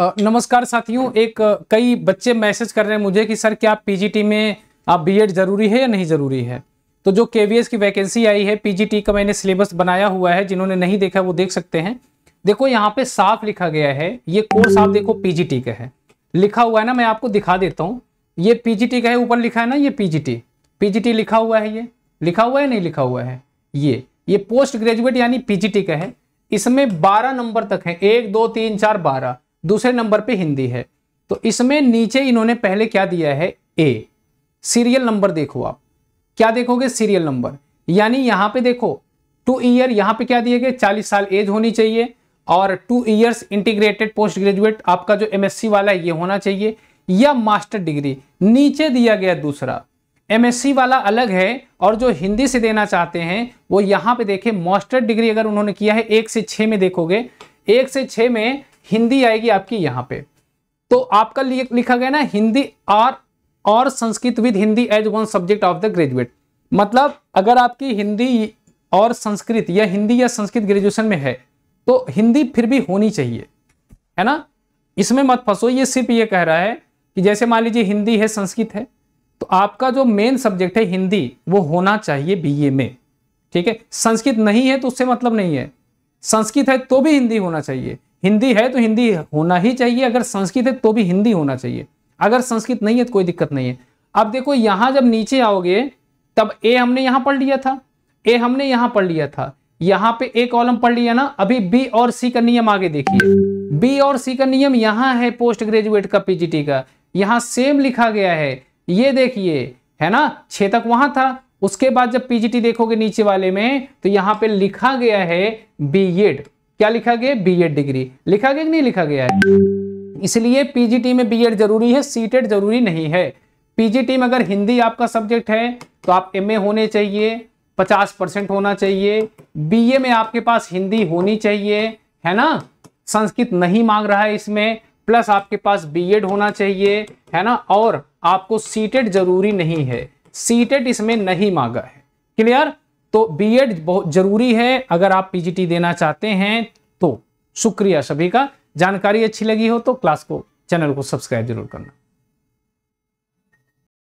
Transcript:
नमस्कार साथियों एक कई बच्चे मैसेज कर रहे हैं मुझे कि सर क्या पीजीटी में आप बीएड जरूरी है या नहीं जरूरी है तो जो केवीएस की वैकेंसी आई है पीजीटी का मैंने सिलेबस बनाया हुआ है जिन्होंने नहीं देखा वो देख सकते हैं देखो यहाँ पे साफ लिखा गया है ये कोर्स आप देखो पीजीटी का है लिखा हुआ है ना मैं आपको दिखा देता हूँ ये पीजीटी का है ऊपर लिखा है ना ये पीजीटी पीजीटी लिखा हुआ है ये लिखा हुआ है नहीं लिखा हुआ है ये ये पोस्ट ग्रेजुएट यानी पीजीटी का है इसमें बारह नंबर तक है एक दो तीन चार बारह दूसरे नंबर पे हिंदी है तो इसमें नीचे इन्होंने पहले क्या दिया है ए सीरियल नंबर देखो आप क्या देखोगे सीरियल नंबर यानी यहां पे देखो टू ईयर यहां पे क्या दिए गए चालीस साल एज होनी चाहिए और two years integrated post graduate आपका जो एमएससी वाला है ये होना चाहिए या मास्टर डिग्री नीचे दिया गया दूसरा एमएससी वाला अलग है और जो हिंदी से देना चाहते हैं वो यहां पे देखें मास्टर डिग्री अगर उन्होंने किया है एक से छ में देखोगे एक से छ में हिंदी आएगी आपकी यहां पे तो आपका लिखा गया ना हिंदी और और Sanskrit with Hindi as one subject of the graduate मतलब अगर आपकी हिंदी और संस्कृत या हिंदी या संस्कृत ग्रेजुएशन में है तो हिंदी फिर भी होनी चाहिए है ना इसमें मत फंसो ये सिर्फ ये कह रहा है कि जैसे मान लीजिए हिंदी है संस्कृत है तो आपका जो मेन सब्जेक्ट है हिंदी वो होना चाहिए बीए में ठीक है संस्कृत नहीं है तो उससे मतलब नहीं है संस्कृत है तो भी हिंदी होना चाहिए हिंदी है तो हिंदी होना ही चाहिए अगर संस्कृत है तो भी हिंदी होना चाहिए अगर संस्कृत नहीं है तो कोई दिक्कत नहीं है अब देखो यहाँ जब नीचे आओगे तब ए हमने यहाँ पढ़ लिया था ए हमने यहाँ पढ़ लिया था यहाँ पे ए कॉलम पढ़ लिया ना अभी बी और सी का नियम आगे देखिए बी और सी का नियम यहाँ है पोस्ट ग्रेजुएट का पीजीटी का यहाँ सेम लिखा गया है ये देखिए है ना छे तक वहां था उसके बाद जब पीजीटी देखोगे नीचे वाले में तो यहाँ पे लिखा गया है बी एड e क्या लिखा गया बी एड डिग्री लिखा गया कि नहीं लिखा गया है इसलिए पीजीटी में बी एड जरूरी है सीटेड e जरूरी नहीं है पीजीटी में अगर हिंदी आपका सब्जेक्ट है तो आप ए होने चाहिए 50 परसेंट होना चाहिए बीए में आपके पास हिंदी होनी चाहिए है ना संस्कृत नहीं मांग रहा है इसमें प्लस आपके पास बीएड होना चाहिए है ना और आपको सीटेड e जरूरी नहीं है सीटेड e इसमें नहीं मांगा है क्लियर तो बीएड बहुत जरूरी है अगर आप पीजीटी देना चाहते हैं तो शुक्रिया सभी का जानकारी अच्छी लगी हो तो क्लास को चैनल को सब्सक्राइब जरूर करना